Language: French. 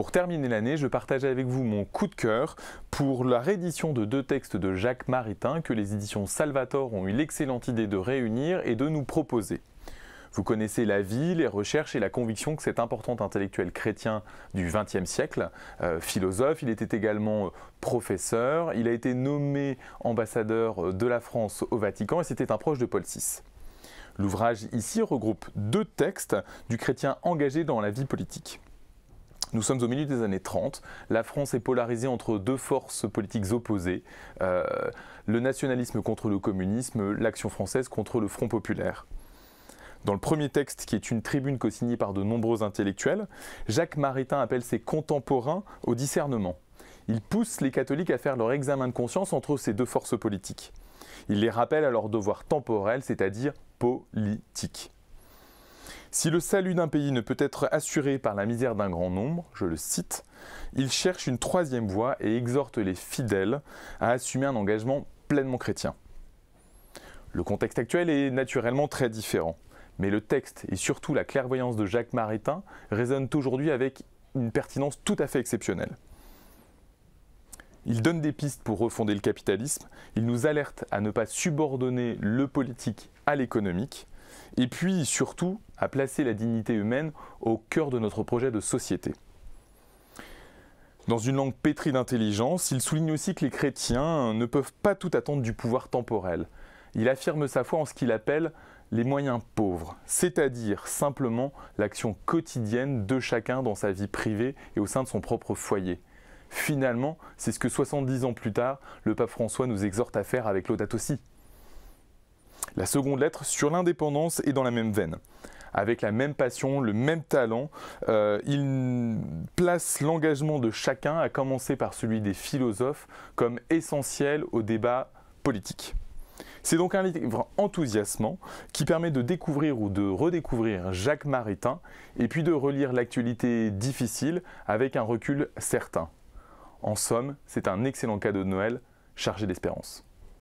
Pour terminer l'année, je partageais avec vous mon coup de cœur pour la réédition de deux textes de Jacques Maritain que les éditions Salvator ont eu l'excellente idée de réunir et de nous proposer. Vous connaissez la vie, les recherches et la conviction que cet important intellectuel chrétien du XXe siècle, euh, philosophe, il était également euh, professeur, il a été nommé ambassadeur euh, de la France au Vatican et c'était un proche de Paul VI. L'ouvrage ici regroupe deux textes du chrétien engagé dans la vie politique. Nous sommes au milieu des années 30. La France est polarisée entre deux forces politiques opposées. Euh, le nationalisme contre le communisme, l'action française contre le Front populaire. Dans le premier texte, qui est une tribune co-signée par de nombreux intellectuels, Jacques Maritain appelle ses contemporains au discernement. Il pousse les catholiques à faire leur examen de conscience entre ces deux forces politiques. Il les rappelle à leur devoir temporel, c'est-à-dire politique. Si le salut d'un pays ne peut être assuré par la misère d'un grand nombre, je le cite, il cherche une troisième voie et exhorte les fidèles à assumer un engagement pleinement chrétien. Le contexte actuel est naturellement très différent, mais le texte et surtout la clairvoyance de Jacques Maritain résonnent aujourd'hui avec une pertinence tout à fait exceptionnelle. Il donne des pistes pour refonder le capitalisme, il nous alerte à ne pas subordonner le politique à l'économique, et puis surtout à placer la dignité humaine au cœur de notre projet de société. Dans une langue pétrie d'intelligence, il souligne aussi que les chrétiens ne peuvent pas tout attendre du pouvoir temporel. Il affirme sa foi en ce qu'il appelle les moyens pauvres, c'est-à-dire simplement l'action quotidienne de chacun dans sa vie privée et au sein de son propre foyer. Finalement, c'est ce que 70 ans plus tard, le pape François nous exhorte à faire avec l'audat aussi. La seconde lettre sur l'indépendance est dans la même veine avec la même passion, le même talent. Euh, il place l'engagement de chacun, à commencer par celui des philosophes, comme essentiel au débat politique. C'est donc un livre enthousiasmant qui permet de découvrir ou de redécouvrir Jacques Maritain et puis de relire l'actualité difficile avec un recul certain. En somme, c'est un excellent cadeau de Noël chargé d'espérance.